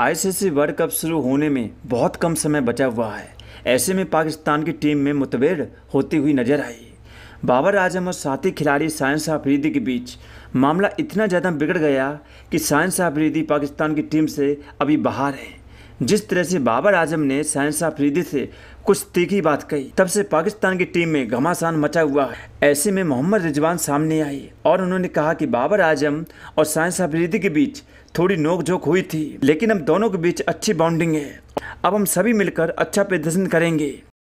ICC world cup शुरू होने में बहुत कम समय बचा हुआ है ऐसे में पाकिस्तान की टीम में मुतबेर होती हुई नजर आई बाबर आजम और साथी खिलाड़ी साइंस आफरीदी के बीच मामला इतना ज़्यादा बिगड़ गया कि साइंस अफरीदी पाकिस्तान की टीम से अभी बाहर है जिस तरह से बाबर आजम ने साइंस आफरीदी से कुछ तीखी बात कही तब से पाकिस्तान की टीम में घमासान मचा हुआ है ऐसे में मोहम्मद रिजवान सामने आए और उन्होंने कहा कि बाबर आजम और साइंस आफरीदी के बीच थोड़ी नोकझोंक हुई थी लेकिन हम दोनों के बीच अच्छी बॉन्डिंग है अब हम सभी मिलकर अच्छा प्रदर्शन करेंगे